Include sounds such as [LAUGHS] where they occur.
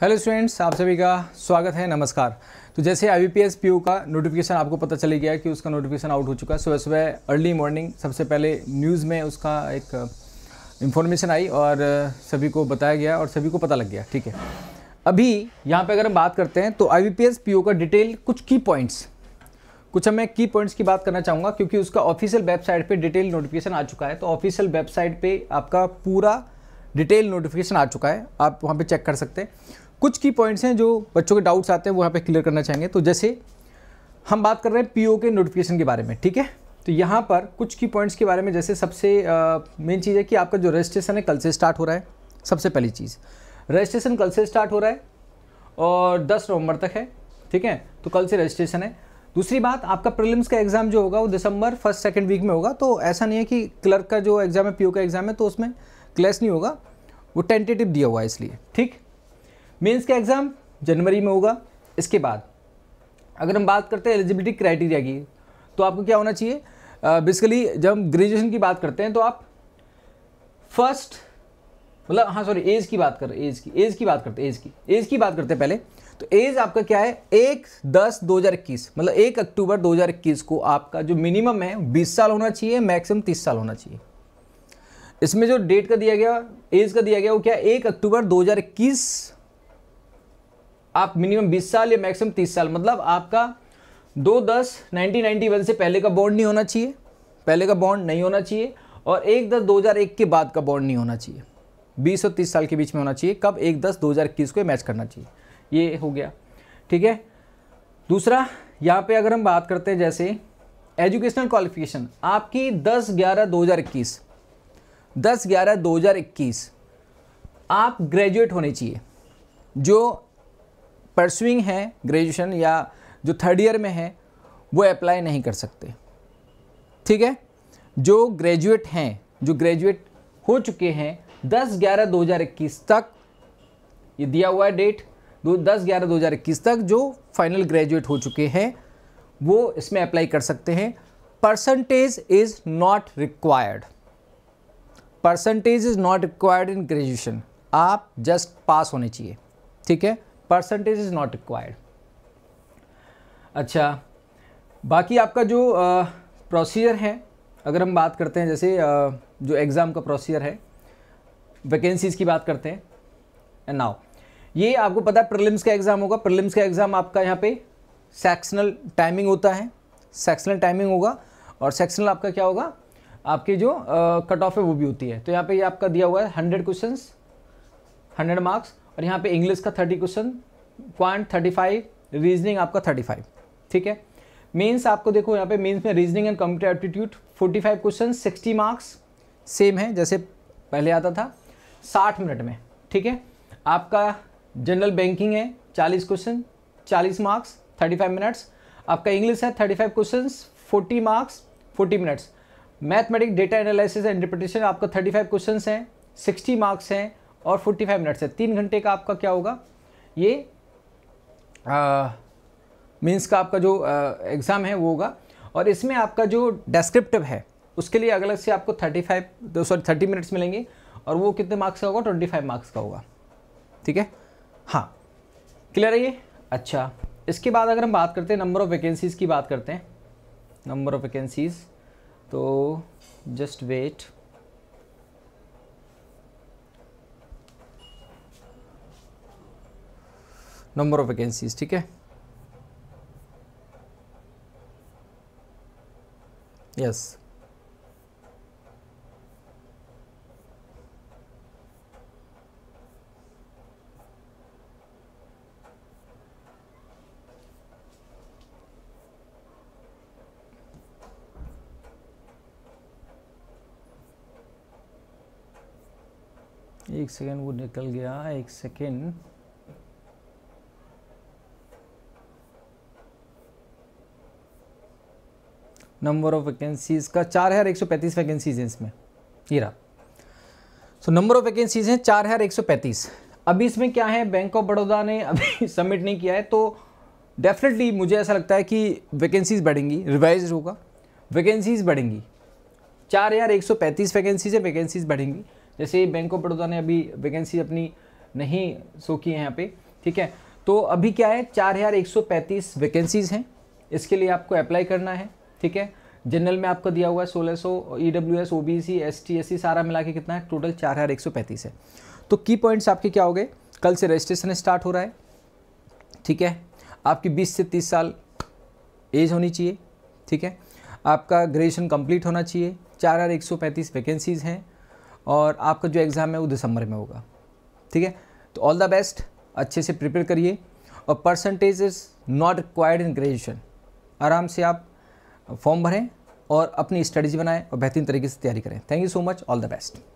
hello students आप सभी का स्वागत है नमस्कार तो जैसे आई वी पी का नोटिफिकेशन आपको पता चली गया कि उसका नोटिफिकेशन आउट हो चुका है सुबह सुबह अर्ली मॉर्निंग सबसे पहले न्यूज़ में उसका एक इन्फॉर्मेशन uh, आई और uh, सभी को बताया गया और सभी को पता लग गया ठीक है अभी यहाँ पे अगर हम बात करते हैं तो आई वी का डिटेल कुछ की पॉइंट्स कुछ मैं की पॉइंट्स की बात करना चाहूँगा क्योंकि उसका ऑफिशियल वेबसाइट पर डिटेल नोटिफिकेशन आ चुका है तो ऑफिशियल वेबसाइट पर आपका पूरा डिटेल नोटिफिकेशन आ चुका है आप वहाँ पर चेक कर सकते हैं कुछ की पॉइंट्स हैं जो बच्चों के डाउट्स आते हैं वो यहाँ पे क्लियर करना चाहेंगे तो जैसे हम बात कर रहे हैं पीओ के नोटिफिकेशन के बारे में ठीक है तो यहाँ पर कुछ की पॉइंट्स के बारे में जैसे सबसे मेन चीज़ है कि आपका जो रजिस्ट्रेशन है कल से स्टार्ट हो रहा है सबसे पहली चीज़ रजिस्ट्रेशन कल से स्टार्ट हो रहा है और दस नवंबर तक है ठीक है तो कल से रजिस्ट्रेशन है दूसरी बात आपका प्रीलिम्स का एग्ज़ाम जो होगा वो दिसंबर फर्स्ट सेकेंड वीक में होगा तो ऐसा नहीं है कि क्लर्क का जो एग्ज़ाम है पीओ का एग्ज़ाम है तो उसमें क्लैश नहीं होगा वो टेंटेटिव दिया हुआ है इसलिए ठीक मेंस का एग्ज़ाम जनवरी में होगा इसके बाद अगर हम बात करते हैं एलिजिबिलिटी क्राइटेरिया की तो आपको क्या होना चाहिए बेसिकली जब हम ग्रेजुएशन की बात करते हैं तो आप फर्स्ट मतलब हाँ सॉरी एज की बात कर एज की एज की बात करते हैं एज की एज की बात करते हैं पहले तो एज आपका क्या है एक दस दो हज़ार इक्कीस मतलब एक अक्टूबर दो हज़ार इक्कीस को आपका जो मिनिमम है बीस साल होना चाहिए मैक्सिमम तीस साल होना चाहिए इसमें जो डेट का दिया गया एज का दिया गया वो क्या एक अक्टूबर दो हज़ार इक्कीस आप मिनिमम 20 साल या मैक्सिमम 30 साल मतलब आपका दो दस नाइनटीन से पहले का बॉन्ड नहीं होना चाहिए पहले का बॉन्ड नहीं होना चाहिए और एक दस एक के बाद का बॉन्ड नहीं होना चाहिए 20 और 30 साल के बीच में होना चाहिए कब एक दस इक्कीस को मैच करना चाहिए ये हो गया ठीक है दूसरा यहाँ पर अगर हम बात करते हैं जैसे एजुकेशनल क्वालिफिकेशन आपकी दस ग्यारह इक्कीस 10 ग्यारह 2021 आप ग्रेजुएट होने चाहिए जो परसुइंग हैं ग्रेजुएशन या जो थर्ड ईयर में हैं वो अप्लाई नहीं कर सकते ठीक है जो ग्रेजुएट हैं जो ग्रेजुएट हो चुके हैं 10 ग्यारह 2021 तक ये दिया हुआ है डेट दो दस ग्यारह 2021 तक जो फाइनल ग्रेजुएट हो चुके हैं वो इसमें अप्लाई कर सकते हैं percentage is not required percentage is not required in graduation आप जस्ट पास होने चाहिए ठीक है परसेंटेज इज़ नॉट रिक्वायर्ड अच्छा बाकी आपका जो प्रोसीजर है अगर हम बात करते हैं जैसे आ, जो एग्ज़ाम का प्रोसीजर है वैकेंसीज़ की बात करते हैं एंड नाउ ये आपको पता है प्रिलिम्स का एग्ज़ाम होगा प्रिलिम्स का एग्ज़ाम आपका यहाँ पे सेक्शनल टाइमिंग होता है सेक्शनल टाइमिंग होगा और सेक्शनल आपका क्या होगा आपके जो कट ऑफ है वो भी होती है तो यहाँ पे ये यह आपका दिया हुआ है हंड्रेड क्वेश्चन हंड्रेड मार्क्स और यहाँ पे इंग्लिश का thirty question point thirty five reasoning आपका थर्टी फाइव ठीक है मेंस आपको देखो यहाँ पे मेंस में reasoning and computer aptitude forty five question sixty marks same है जैसे पहले आता था साठ मिनट में ठीक है आपका जनरल बैंकिंग है चालीस क्वेश्चन चालीस मार्क्स थर्टी फाइव मिनट्स आपका इंग्लिश है thirty five question forty marks forty minutes mathematic data analysis and interpretation आपका थर्टी फाइव क्वेश्चन हैं सिक्सटी मार्क्स हैं और 45 मिनट्स है तीन घंटे का आपका क्या होगा ये मीन्स का आपका जो एग्ज़ाम है वो होगा और इसमें आपका जो डेस्क्रिप्टिव है उसके लिए अलग से आपको 35 सॉरी थर्टी मिनट्स मिलेंगे और वो कितने मार्क्स का होगा 25 मार्क्स का होगा ठीक है हाँ क्लियर है ये अच्छा इसके बाद अगर हम बात करते हैं नंबर ऑफ़ वैकेंसीज़ की बात करते हैं नंबर ऑफ़ वैकेंसीज़ तो just wait number of vacancies ठीक है यस एक सेकेंड वो निकल गया एक सेकेंड नंबर ऑफ वैकेंसीज़ का चार हज़ार एक सौ पैंतीस वैकेंसीज हैं इसमें ये रहा सो नंबर ऑफ वैकेंसीज हैं चार हज़ार एक सौ पैंतीस अभी इसमें क्या है बैंक ऑफ बड़ौदा ने अभी सबमिट [LAUGHS] नहीं किया है तो डेफिनेटली मुझे ऐसा लगता है कि वैकेंसीज़ बढ़ेंगी रिवाइज होगा वैकेंसीज़ बढ़ेंगी चार हज़ार एक सौ पैंतीस वैकेंसीज है वैकेंसीज़ बढ़ेंगी जैसे बैंक ऑफ बड़ौदा ने अभी वैकेंसी अपनी नहीं सो की है यहाँ पे ठीक है तो अभी क्या है चार हज़ार एक सौ पैंतीस वैकेंसीज़ हैं इसके लिए आपको अप्लाई करना है ठीक है जनरल में आपका दिया हुआ है सोलह सौ E W S O B C S T S C सारा मिला के कितना है टोटल चार हज़ार एक सौ पैंतीस है तो की पॉइंट्स आपके क्या हो गए कल से रजिस्ट्रेशन स्टार्ट हो रहा है ठीक है आपकी बीस से तीस साल एज होनी चाहिए ठीक है आपका ग्रेजुएशन कंप्लीट होना चाहिए चार हज़ार एक सौ पैंतीस वैकेंसीज़ हैं और आपका जो एग्ज़ाम है वो दिसंबर में होगा ठीक है तो ऑल द बेस्ट अच्छे से प्रिपेयर करिए और percentage is not required in graduation आराम से आप फॉर्म भरें और अपनी स्ट्रेटजी बनाएं और बेहतरीन तरीके से तैयारी करें thank you so much all the best